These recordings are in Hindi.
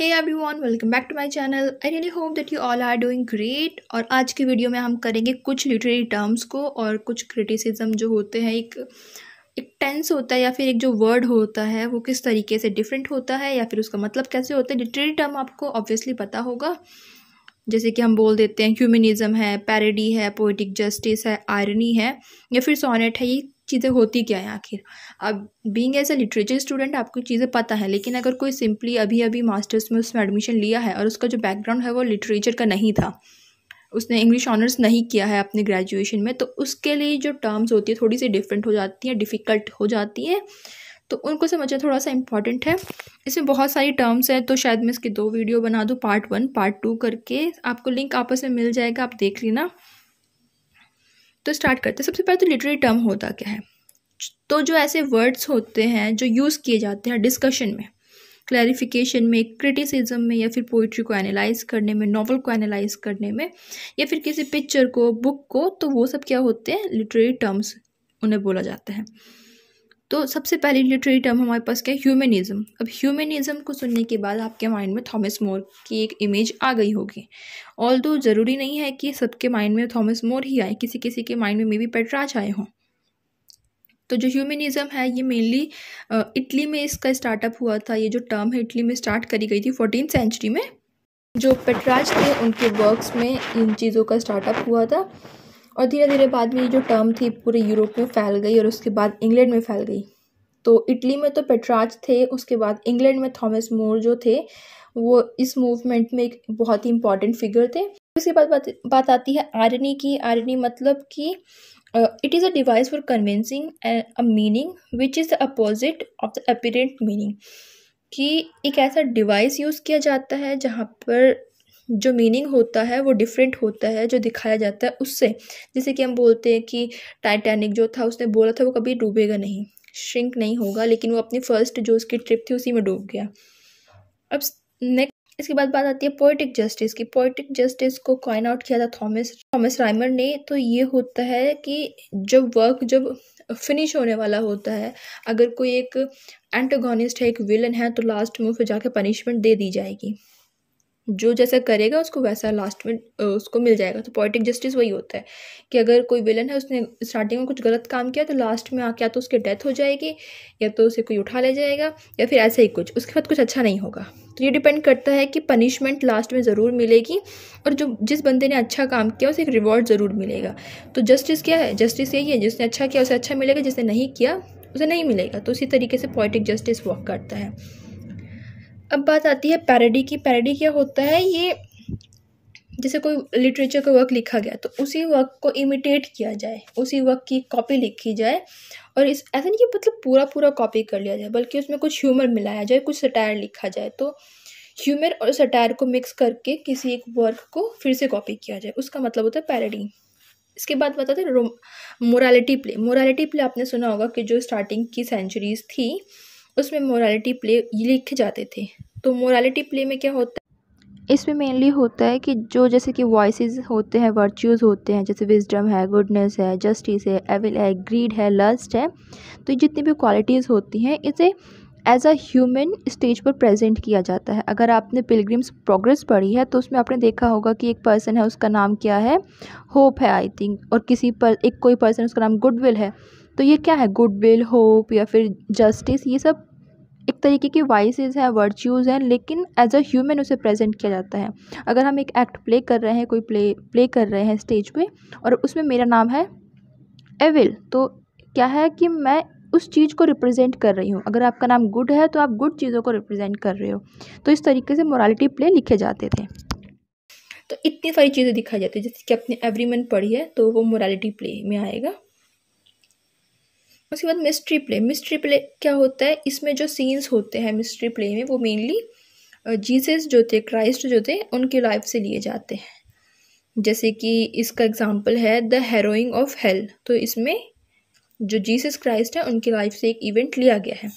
hey everyone welcome back to my channel I really hope that you all are doing great और आज की वीडियो में हम करेंगे कुछ लिटरेरी टर्म्स को और कुछ क्रिटिसिज्म जो होते हैं एक एक टेंस होता है या फिर एक जो वर्ड होता है वो किस तरीके से डिफरेंट होता है या फिर उसका मतलब कैसे होता है लिटरेरी टर्म आपको ऑब्वियसली पता होगा जैसे कि हम बोल देते हैं ह्यूमनिज़म है पैरडी है पोइटिक जस्टिस है आयरनी है या फिर सोनेट है ये चीज़ें होती क्या हैं आखिर अब being as a literature student आपको चीज़ें पता है लेकिन अगर कोई सिंपली अभी अभी मास्टर्स में उसमें एडमिशन लिया है और उसका जो बैकग्राउंड है वो लिटरेचर का नहीं था उसने इंग्लिश ऑनर्स नहीं किया है अपने ग्रेजुएशन में तो उसके लिए जो टर्म्स होती है थोड़ी सी डिफरेंट हो जाती हैं डिफ़िकल्ट हो जाती हैं तो उनको समझना थोड़ा सा इंपॉर्टेंट है इसमें बहुत सारी टर्म्स हैं तो शायद मैं इसकी दो वीडियो बना दूँ पार्ट वन पार्ट टू करके आपको लिंक आपस में मिल जाएगा आप देख लेना तो स्टार्ट करते हैं सबसे पहले तो लिटरेरी टर्म होता क्या है तो जो ऐसे वर्ड्स होते हैं जो यूज़ किए जाते हैं डिस्कशन में क्लैरिफिकेशन में क्रिटिसिज्म में या फिर पोइट्री को एनालाइज करने में नॉवल को एनालाइज करने में या फिर किसी पिक्चर को बुक को तो वो सब क्या होते हैं लिटरेरी टर्म्स उन्हें बोला जाता है तो सबसे पहली लिटरेरी टर्म हमारे पास क्या है ह्यूमनिज़म अब ह्यूमनिज़म को सुनने के बाद आपके माइंड में थॉमस मोर की एक इमेज आ गई होगी ऑल दो ज़रूरी नहीं है कि सबके माइंड में थॉमस मोर ही आए किसी किसी के माइंड में मे बी पेटराज आए हों तो जो ह्यूमनिज़म है ये मेनली इटली में इसका स्टार्टअप हुआ था ये जो टर्म है इटली में स्टार्ट करी गई थी फोर्टीन सेंचुरी में जो पेटराज थे उनके वर्क्स में इन चीज़ों का स्टार्टअप हुआ था और धीरे धीरे बाद में ये जो टर्म थी पूरे यूरोप में फैल गई और उसके बाद इंग्लैंड में फैल गई तो इटली में तो पेट्राज थे उसके बाद इंग्लैंड में थॉमस मोर जो थे वो इस मूवमेंट में एक बहुत ही इंपॉर्टेंट फिगर थे उसके बाद बात बात आती है आरनी की आरनी मतलब कि it is a device for convincing a meaning which is the opposite of the apparent meaning कि एक ऐसा डिवाइस यूज़ किया जाता है जहाँ पर जो मीनिंग होता है वो डिफरेंट होता है जो दिखाया जाता है उससे जैसे कि हम बोलते हैं कि टाइटैनिक जो था उसने बोला था वो कभी डूबेगा नहीं श्रिंक नहीं होगा लेकिन वो अपनी फर्स्ट जो उसकी ट्रिप थी उसी में डूब गया अब नेक्स्ट इसके बाद बात आती है पोइटिक जस्टिस की पोइटिक जस्टिस को कॉइन आउट किया था थॉमस थॉमस राइमर ने तो ये होता है कि जब वर्क जब फिनिश होने वाला होता है अगर कोई एक एंटागोनिस्ट है एक विलन है तो लास्ट में पर जाके पनिशमेंट दे दी जाएगी जो जैसा करेगा उसको वैसा लास्ट में उसको मिल जाएगा तो पॉलिटिक जस्टिस वही होता है कि अगर कोई विलन है उसने स्टार्टिंग में कुछ गलत काम किया तो लास्ट में आके या तो उसकी डेथ हो जाएगी या तो उसे कोई उठा ले जाएगा या फिर ऐसा ही कुछ उसके बाद कुछ अच्छा नहीं होगा तो ये डिपेंड करता है कि पनिशमेंट लास्ट में ज़रूर मिलेगी और जो जिस बंदे ने अच्छा काम किया उसे एक रिवॉर्ड ज़रूर मिलेगा तो जस्टिस क्या है जस्टिस यही है जिसने अच्छा किया उसे अच्छा मिलेगा जिसने नहीं किया उसे नहीं मिलेगा तो उसी तरीके से पॉलिटिक जस्टिस वर्क करता है अब बात आती है पैरडी की पैरडी क्या होता है ये जैसे कोई लिटरेचर का वर्क लिखा गया तो उसी वर्क को इमिटेट किया जाए उसी वर्क की कॉपी लिखी जाए और इस ऐसा नहीं कि मतलब पूरा पूरा कॉपी कर लिया जाए बल्कि उसमें कुछ ह्यूमर मिलाया जाए कुछ सटायर लिखा जाए तो ह्यूमर और सटायर को मिक्स करके किसी एक वर्क को फिर से कॉपी किया जाए उसका मतलब होता है पैरडी इसके बाद बताते हैं मोरालिटी प्ले मोरालिटी प्ले आपने सुना होगा कि जो स्टार्टिंग की सेंचुरीज थी उसमें मोरालिटी प्ले लिखे जाते थे तो मोरालिटी प्ले में क्या होता है इसमें मेनली होता है कि जो जैसे कि वॉइसेस होते हैं वर्च्यूज़ होते हैं जैसे विजडम है गुडनेस है जस्टिस है एविल है ग्रीड है लस्ट है तो जितनी भी क्वालिटीज़ होती हैं इसे एज अ ह्यूमन स्टेज पर प्रेजेंट किया जाता है अगर आपने पिलग्रिम्स प्रोग्रेस पढ़ी है तो उसमें आपने देखा होगा कि एक पर्सन है उसका नाम क्या है होप है आई थिंक और किसी पर एक कोई पर्सन उसका नाम गुडविल है तो ये क्या है गुड विल होप या फिर जस्टिस ये सब एक तरीके की वाइसेज हैं वर्च्यूज़ हैं लेकिन एज अ ह्यूमन उसे प्रेजेंट किया जाता है अगर हम एक एक्ट प्ले कर रहे हैं कोई प्ले प्ले कर रहे हैं स्टेज पे और उसमें मेरा नाम है एविल तो क्या है कि मैं उस चीज़ को रिप्रेजेंट कर रही हूँ अगर आपका नाम गुड है तो आप गुड चीज़ों को रिप्रेजेंट कर रहे हो तो इस तरीके से मोरालिटी प्ले लिखे जाते थे तो इतनी सारी चीज़ें दिखाई जाती है जैसे कि आपने एवरी मन पढ़ी है तो वो मोरालिटी प्ले में आएगा उसके बाद मिस्ट्री प्ले मिस्ट्री प्ले क्या होता है इसमें जो सीन्स होते हैं मिस्ट्री प्ले में वो मेनली जीसस जो थे क्राइस्ट जो थे उनकी लाइफ से लिए जाते हैं जैसे कि इसका एग्जाम्पल है द हेरोइंग ऑफ हेल तो इसमें जो जीसस क्राइस्ट है उनकी लाइफ से एक इवेंट लिया गया है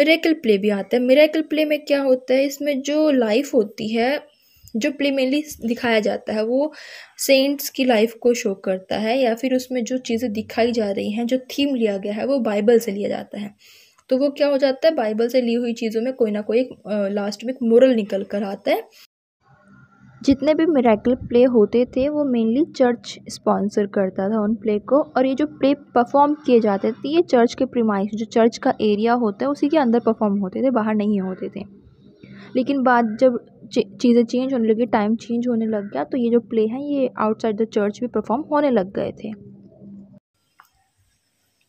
मेरेकल प्ले भी आता है मेरेकल प्ले में क्या होता है इसमें जो लाइफ होती है जो प्ले मेनली दिखाया जाता है वो सेंट्स की लाइफ को शो करता है या फिर उसमें जो चीज़ें दिखाई जा रही हैं जो थीम लिया गया है वो बाइबल से लिया जाता है तो वो क्या हो जाता है बाइबल से ली हुई चीज़ों में कोई ना कोई एक लास्ट में एक मोरल निकल कर आता है जितने भी मेरेकल प्ले होते थे वो मेनली चर्च स्पॉन्सर करता था उन प्ले को और ये जो प्ले परफॉर्म किए जाते थे ये चर्च के प्रीमाइस जो चर्च का एरिया होता है उसी के अंदर परफॉर्म होते थे बाहर नहीं होते थे लेकिन बाद जब चीज़ें चेंज होने लगी टाइम चेंज होने लग गया तो ये जो प्ले हैं ये आउटसाइड द चर्च भी परफॉर्म होने लग गए थे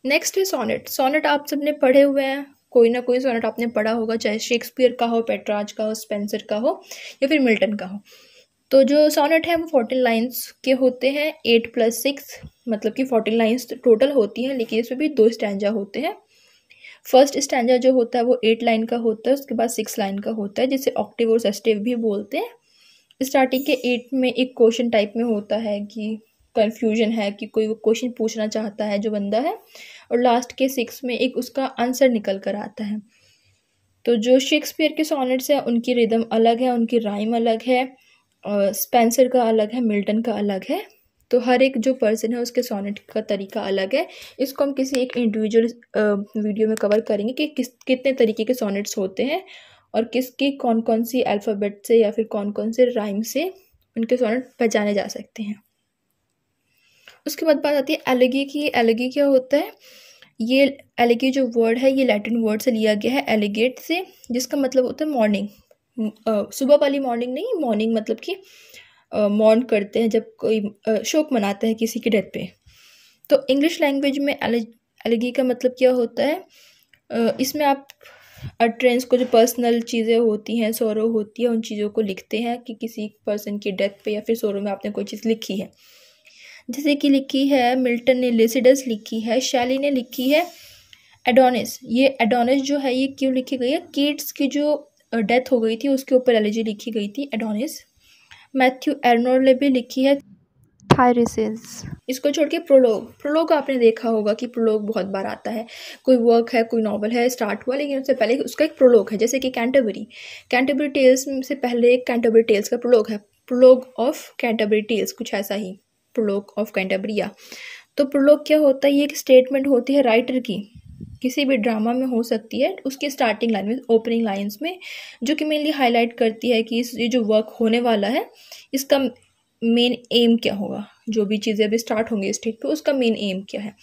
नेक्स्ट है सोनेट सोनेट आप सबने पढ़े हुए हैं कोई ना कोई सोनेट आपने पढ़ा होगा चाहे शेक्सपियर का हो पेट्राज का हो स्पेंसर का हो या फिर मिल्टन का हो तो जो सोनेट है वो फोर्टीन लाइन्स के होते हैं एट प्लस सिक्स मतलब कि फोर्टीन लाइन्स टोटल होती हैं लेकिन इसमें भी दो स्टैंजा होते हैं फर्स्ट स्टैंडर्ड जो होता है वो एट लाइन का होता है उसके बाद सिक्स लाइन का होता है जिसे ऑक्टिव और सेस्टिव भी बोलते हैं स्टार्टिंग के एट में एक क्वेश्चन टाइप में होता है कि कन्फ्यूजन है कि कोई वो क्वेश्चन पूछना चाहता है जो बंदा है और लास्ट के सिक्स में एक उसका आंसर निकल कर आता है तो जो शेक्सपियर के सोनेट्स हैं उनकी रिदम अलग है उनकी राइम अलग है स्पेंसर का अलग है मिल्टन का अलग है तो हर एक जो पर्सन है उसके सोनेट का तरीका अलग है इसको हम किसी एक इंडिविजुअल वीडियो में कवर करेंगे कि किस कितने तरीके के सोनेट्स होते हैं और किसकी कौन कौन सी अल्फ़ाबेट से या फिर कौन कौन से राइम से उनके सोनेट पहचाने जा सकते हैं उसके बाद बात आती है एलगी की एलगी क्या होता है ये एलगी जो वर्ड है ये लैटिन वर्ड से लिया गया है एलिगेट से जिसका मतलब होता है मॉर्निंग सुबह वाली मॉर्निंग नहीं मॉर्निंग मतलब कि मॉन करते हैं जब कोई शोक मनाते हैं किसी की डेथ पे तो इंग्लिश लैंग्वेज में अलगी का मतलब क्या होता है इसमें आप अट्रेंस को जो पर्सनल चीज़ें होती हैं सोरो होती है उन चीज़ों को लिखते हैं कि किसी पर्सन की डेथ पे या फिर सोरो में आपने कोई चीज़ लिखी है जैसे कि लिखी है मिल्टन ने लेसिडस लिखी है शैली ने लिखी है एडोनिस ये एडोनिस जो है ये क्यों लिखी गई है किड्स की जो डेथ हो गई थी उसके ऊपर एलर्जी लिखी गई थी एडोनिस मैथ्यू एर्नोर ने भी लिखी है थायरिसिस इसको छोड़ के प्रोलोग प्रोलोग आपने देखा होगा कि प्रोलोग बहुत बार आता है कोई वर्क है कोई नॉवल है स्टार्ट हुआ लेकिन उससे पहले उसका एक प्रोलोग है जैसे कि कैंटरबरी कैंटरबरी टेल्स से पहले एक कैंटरबरी टेल्स का प्रोलोग है प्रोलोग ऑफ कैंटरबरी टेल्स कुछ ऐसा ही प्रोलोग ऑफ कैंटरबरिया तो प्रोलोग क्या होता है ये एक स्टेटमेंट होती है राइटर की किसी भी ड्रामा में हो सकती है उसकी स्टार्टिंग लाइन में ओपनिंग लाइन्स में जो कि मेनली हाईलाइट करती है कि ये जो वर्क होने वाला है इसका मेन एम क्या होगा जो भी चीज़ें अभी स्टार्ट होंगी इस स्टेज पर उसका मेन एम क्या है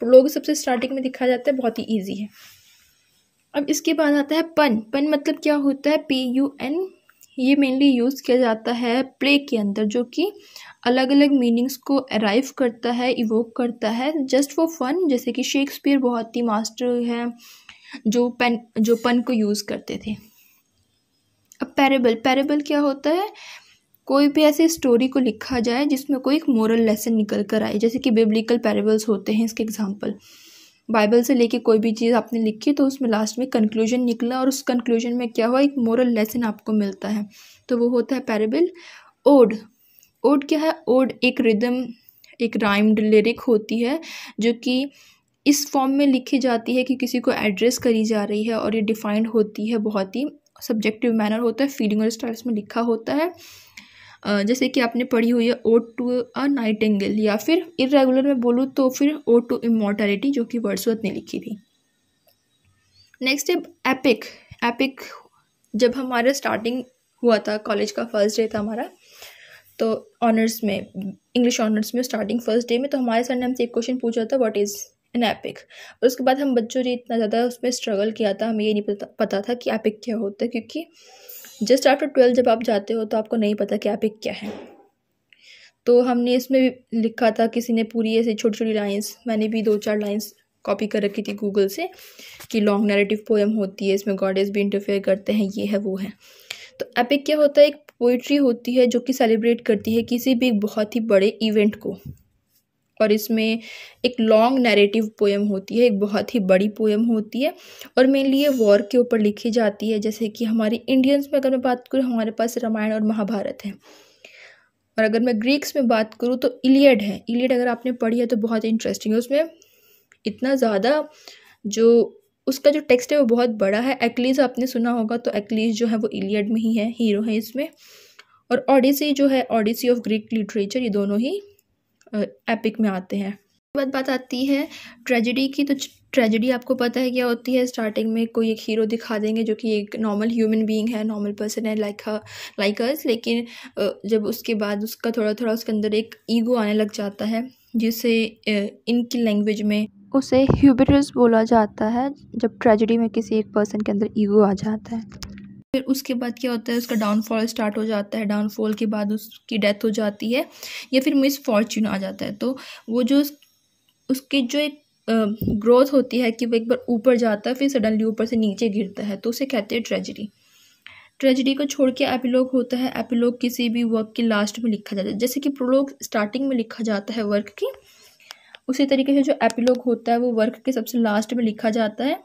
तो लोग सबसे स्टार्टिंग में दिखाया जाता है बहुत ही ईजी है अब इसके बाद आता है पन पन मतलब क्या होता है पी यू एन ये मेनली यूज़ किया जाता है प्ले के अंदर जो कि अलग अलग मीनिंग्स को अराइव करता है इवोक करता है जस्ट फॉर फन जैसे कि शेक्सपियर बहुत ही मास्टर है जो पेन जो पन को यूज़ करते थे अब पैरेबल पैरेबल क्या होता है कोई भी ऐसी स्टोरी को लिखा जाए जिसमें कोई एक मोरल लेसन निकल कर आए जैसे कि बिब्लिकल पैरेबल्स होते हैं इसके एग्जांपल बाइबल से लेके कोई भी चीज़ आपने लिखी तो उसमें लास्ट में कंक्लूजन निकला और उस कंक्लूजन में क्या हुआ एक मॉरल लेसन आपको मिलता है तो वो होता है पैरेबल ओड ओड क्या है ओड एक रिदम एक राइम्ड लिरिक होती है जो कि इस फॉर्म में लिखी जाती है कि किसी को एड्रेस करी जा रही है और ये डिफाइंड होती है बहुत ही सब्जेक्टिव मैनर होता है फीलिंग और स्टाइल्स में लिखा होता है जैसे कि आपने पढ़ी हुई है ode to a nightingale या फिर इरेगुलर में बोलूँ तो फिर ओ टू इमोर्टैलिटी जो कि वर्ड्सवर्थ ने लिखी थी नेक्स्ट है एपिक एपिक जब हमारा स्टार्टिंग हुआ था कॉलेज का फर्स्ट डे था हमारा तो ऑनर्स में इंग्लिश ऑनर्स में स्टार्टिंग फर्स्ट डे में तो हमारे सर ने हमसे एक क्वेश्चन पूछा था व्हाट इज़ एन एपिक और उसके बाद हम बच्चों ने इतना ज़्यादा उसमें स्ट्रगल किया था हमें ये नहीं पता पता था कि एपिक क्या होता है क्योंकि जस्ट आफ्टर ट्वेल्व जब आप जाते हो तो आपको नहीं पता कि एपिक क्या है तो हमने इसमें भी लिखा था किसी ने पूरी ऐसी छोटी छोटी लाइन्स मैंने भी दो चार लाइन्स कॉपी कर रखी थी गूगल से कि लॉन्ग नैरेटिव पोएम होती है इसमें गॉडेज भी इंटरफेयर करते हैं ये है वो है तो एपिक क्या होता है एक पोइट्री होती है जो कि सेलिब्रेट करती है किसी भी बहुत ही बड़े इवेंट को और इसमें एक लॉन्ग नैरेटिव पोएम होती है एक बहुत ही बड़ी पोएम होती है और मेनली ये वॉर के ऊपर लिखी जाती है जैसे कि हमारे इंडियंस में अगर मैं बात करूँ हमारे पास रामायण और महाभारत है और अगर मैं ग्रीक्स में बात करूँ तो इलियड है इलियड अगर आपने पढ़ी है तो बहुत इंटरेस्टिंग है उसमें इतना ज़्यादा जो उसका जो टेक्स्ट है वो बहुत बड़ा है एक्लीज आपने सुना होगा तो एक्लीज जो है वो इलियड में ही है हीरो है इसमें और ऑडिसी जो है ऑडिसी ऑफ ग्रीक लिटरेचर ये दोनों ही एपिक में आते हैं बाद बात आती है ट्रेजेडी की तो ट्रेजेडी आपको पता है क्या होती है स्टार्टिंग में कोई एक हीरो दिखा देंगे जो कि एक नॉर्मल ह्यूमन बीइंग है नॉर्मल पर्सन है लाइक लाइक अस लेकिन जब उसके बाद उसका थोड़ा थोड़ा उसके अंदर एक ईगो आने लग जाता है जिसे इनकी लैंग्वेज में उसे ह्यूबरस बोला जाता है जब ट्रेजेडी में किसी एक पर्सन के अंदर ईगो आ जाता है फिर उसके बाद क्या होता है उसका डाउनफॉल स्टार्ट हो जाता है डाउनफॉल के बाद उसकी डेथ हो जाती है या फिर मिस फॉर्चून आ जाता है तो वो जो उसकी जो एक ग्रोथ होती है कि वो एक बार ऊपर जाता है फिर सडनली ऊपर से नीचे गिरता है तो उसे कहते हैं ट्रेजडी ट्रेजिडी को छोड़ के एपिलोग होता है एपिलोग किसी भी वर्क के लास्ट में लिखा जाता है जैसे कि प्रोलोग स्टार्टिंग में लिखा जाता है वर्क की उसी तरीके से जो एपिलोग होता है वो वर्क के सबसे लास्ट में लिखा जाता है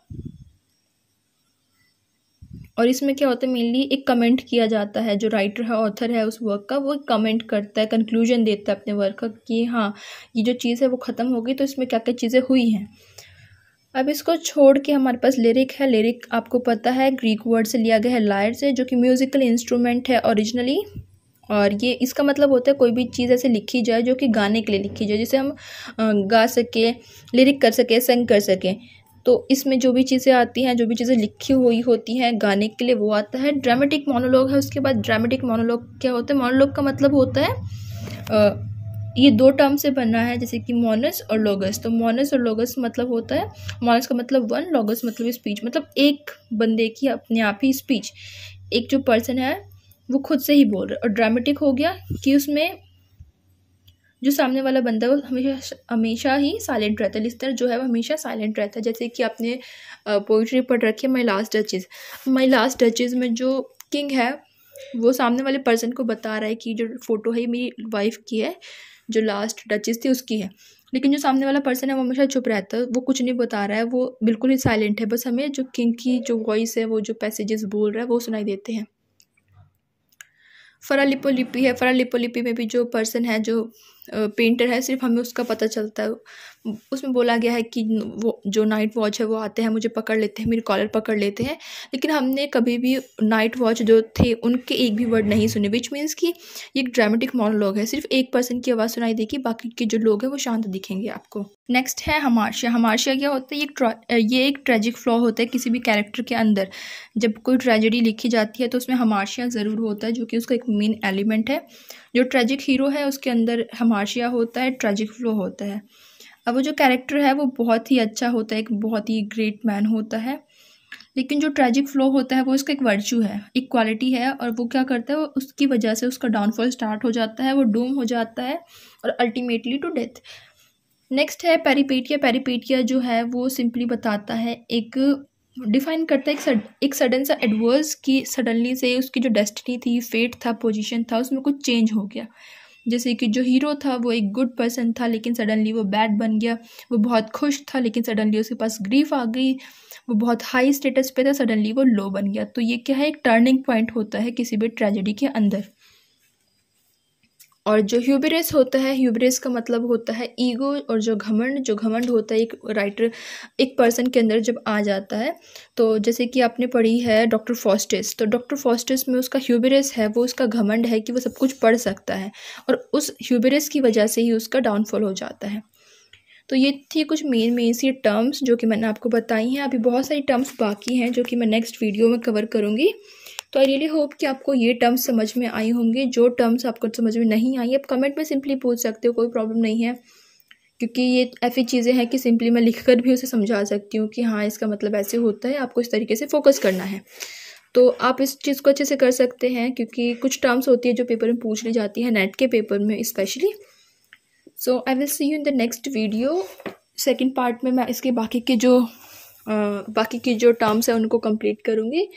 और इसमें क्या होता है मेनली एक कमेंट किया जाता है जो राइटर है ऑथर है उस वर्क का वो कमेंट करता है कंक्लूजन देता है अपने वर्क का कि हाँ ये जो चीज़ है वो ख़त्म हो गई तो इसमें क्या क्या चीज़ें हुई हैं अब इसको छोड़ के हमारे पास लिरिक है लिरिक आपको पता है ग्रीक वर्ड से लिया गया है लायर से जो कि म्यूज़िकल इंस्ट्रूमेंट है ओरिजिनली और ये इसका मतलब होता है कोई भी चीज़ ऐसे लिखी जाए जो कि गाने के लिए लिखी जाए जिसे हम गा सकें लिरिक कर सकें संग कर सकें तो इसमें जो भी चीज़ें आती हैं जो भी चीज़ें लिखी हुई होती हैं गाने के लिए वो आता है ड्रामेटिक मोनोलॉग है उसके बाद ड्रामेटिक मोनोलॉग क्या होता है मोनोलॉग का मतलब होता है ये दो टर्म से बना है जैसे कि मोनस और लोगस तो मोनस और लोगस मतलब होता है मोनस का मतलब वन लोगस मतलब स्पीच मतलब एक बंदे की अपने आप ही स्पीच एक जो पर्सन है वो खुद से ही बोल रहा है और ड्रामेटिक हो गया कि उसमें जो सामने वाला बंदा है वो हमेशा हमेशा ही साइलेंट रहता है लिस्टर जो है वो हमेशा साइलेंट रहता है जैसे कि आपने पोइट्री पढ़ रखी है my last duchess my last duchess में जो किंग है वो सामने वाले पर्सन को बता रहा है कि जो फ़ोटो है मेरी वाइफ की है जो लास्ट डचेज थी उसकी है लेकिन जो सामने वाला पर्सन है वो हमेशा चुप रहता है वो कुछ नहीं बता रहा है वो बिल्कुल ही साइलेंट है बस हमें जो किंग की जो वॉइस है वो जो पैसेजेस बोल रहा है वो सुनाई देते हैं फरा लिपोलिपी है फरा लिपोलिपी में भी जो पर्सन है जो पेंटर है सिर्फ हमें उसका पता चलता है उसमें बोला गया है कि वो जो नाइट वॉच है वो आते हैं मुझे पकड़ लेते हैं मेरी कॉलर पकड़ लेते हैं लेकिन हमने कभी भी नाइट वॉच जो थे उनके एक भी वर्ड नहीं सुने विच मीन्स कि ये एक ड्रामेटिक मॉनोलॉग है सिर्फ एक पर्सन की आवाज़ सुनाई देगी बाकी के जो लोग हैं वो शांत दिखेंगे आपको नेक्स्ट है हमारशिया हमारशिया क्या होता है ये ये एक ट्रेजिक फ्लॉ होता है किसी भी कैरेक्टर के अंदर जब कोई ट्रेजिडी लिखी जाती है तो उसमें हमारशिया ज़रूर होता है जो कि उसका एक मेन एलिमेंट है जो ट्रेजिक हीरो है उसके अंदर हम तमाशिया होता है ट्रेजिक फ्लो होता है अब वो जो कैरेक्टर है वो बहुत ही अच्छा होता है एक बहुत ही ग्रेट मैन होता है लेकिन जो ट्रेजिक फ्लो होता है वो उसका एक वर्च्यू है एक क्वालिटी है और वो क्या करता है वो उसकी वजह से उसका डाउनफॉल स्टार्ट हो जाता है वो डूम हो जाता है और अल्टीमेटली टू डेथ नेक्स्ट है पेरीपेटिया पेरीपेटिया जो है वो सिंपली बताता है एक डिफाइन करता है एक सड, एक सडन सा एडवर्स कि सडनली से उसकी जो डेस्टिनी थी फेट था पोजीशन था उसमें कुछ चेंज हो गया जैसे कि जो हीरो था वो एक गुड पर्सन था लेकिन सडनली वो बैड बन गया वो बहुत खुश था लेकिन सडनली उसके पास ग्रीफ आ गई वो बहुत हाई स्टेटस पे था सडनली वो लो बन गया तो ये क्या है एक टर्निंग पॉइंट होता है किसी भी ट्रेजेडी के अंदर और जो ह्यूबरेस होता है ह्यूबरेस का मतलब होता है ईगो और जो घमंड जो घमंड होता है एक राइटर एक पर्सन के अंदर जब आ जाता है तो जैसे कि आपने पढ़ी है डॉक्टर फॉस्टिस तो डॉक्टर फॉस्टिस में उसका ह्यूबरेस है वो उसका घमंड है कि वो सब कुछ पढ़ सकता है और उस ह्यूबरेस की वजह से ही उसका डाउनफॉल हो जाता है तो ये थी कुछ मेन मेन सी टर्म्स जो कि मैंने आपको बताई हैं अभी बहुत सारी टर्म्स बाकी हैं जो कि मैं नेक्स्ट वीडियो में कवर करूँगी तो आई रियली होप कि आपको ये टर्म्स समझ में आई होंगी जो टर्म्स आपको समझ में नहीं आई आप कमेंट में सिंपली पूछ सकते हो कोई प्रॉब्लम नहीं है क्योंकि ये ऐसी चीज़ें हैं कि सिंपली मैं लिख कर भी उसे समझा सकती हूँ कि हाँ इसका मतलब ऐसे होता है आपको इस तरीके से फोकस करना है तो आप इस चीज़ को अच्छे से कर सकते हैं क्योंकि कुछ टर्म्स होती है जो पेपर में पूछ ली जाती है नेट के पेपर में specially so I will see you in the next video second part में मैं इसके बाकी के जो बाकी की जो टर्म्स हैं उनको कंप्लीट करूँगी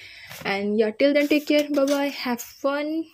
एंड या till then take care bye bye have fun